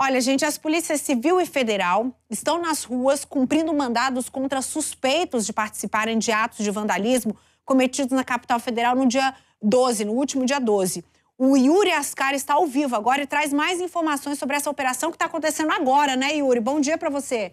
Olha, gente, as polícias civil e federal estão nas ruas cumprindo mandados contra suspeitos de participarem de atos de vandalismo cometidos na capital federal no dia 12, no último dia 12. O Yuri Ascar está ao vivo agora e traz mais informações sobre essa operação que está acontecendo agora, né, Yuri? Bom dia para você.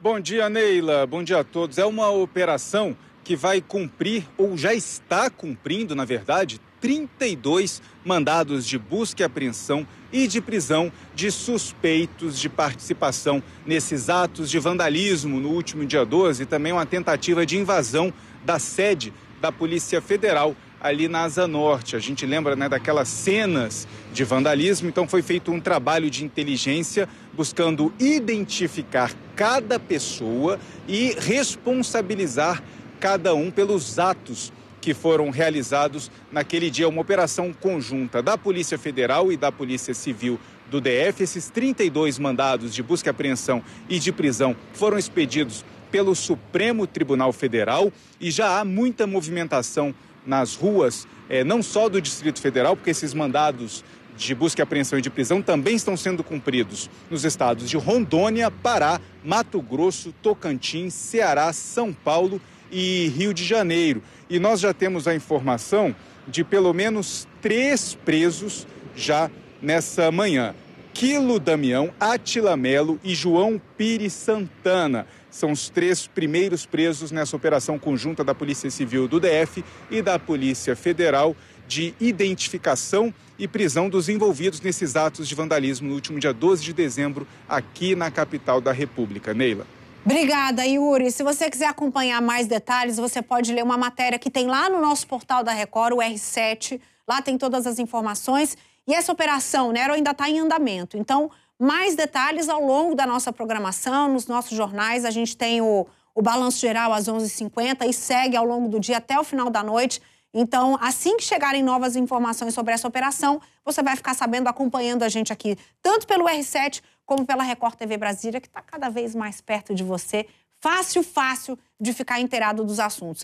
Bom dia, Neila. Bom dia a todos. É uma operação que vai cumprir, ou já está cumprindo, na verdade, 32 mandados de busca e apreensão e de prisão de suspeitos de participação nesses atos de vandalismo no último dia 12 e também uma tentativa de invasão da sede da Polícia Federal ali na Asa Norte. A gente lembra né, daquelas cenas de vandalismo, então foi feito um trabalho de inteligência buscando identificar cada pessoa e responsabilizar cada um pelos atos que foram realizados naquele dia. Uma operação conjunta da Polícia Federal e da Polícia Civil do DF. Esses 32 mandados de busca e apreensão e de prisão foram expedidos pelo Supremo Tribunal Federal e já há muita movimentação nas ruas, é, não só do Distrito Federal, porque esses mandados de busca e apreensão e de prisão também estão sendo cumpridos nos estados de Rondônia, Pará, Mato Grosso, Tocantins, Ceará, São Paulo e Rio de Janeiro. E nós já temos a informação de pelo menos três presos já nessa manhã. Aquilo Damião, Atila Melo e João Pires Santana. São os três primeiros presos nessa operação conjunta da Polícia Civil do DF e da Polícia Federal de identificação e prisão dos envolvidos nesses atos de vandalismo no último dia 12 de dezembro, aqui na capital da República. Neila. Obrigada, Yuri. Se você quiser acompanhar mais detalhes, você pode ler uma matéria que tem lá no nosso portal da Record, o R7. Lá tem todas as informações. E essa operação Nero né, ainda está em andamento. Então, mais detalhes ao longo da nossa programação, nos nossos jornais. A gente tem o, o balanço geral às 11h50 e segue ao longo do dia até o final da noite. Então, assim que chegarem novas informações sobre essa operação, você vai ficar sabendo, acompanhando a gente aqui, tanto pelo R7 como pela Record TV Brasília, que está cada vez mais perto de você. Fácil, fácil de ficar inteirado dos assuntos.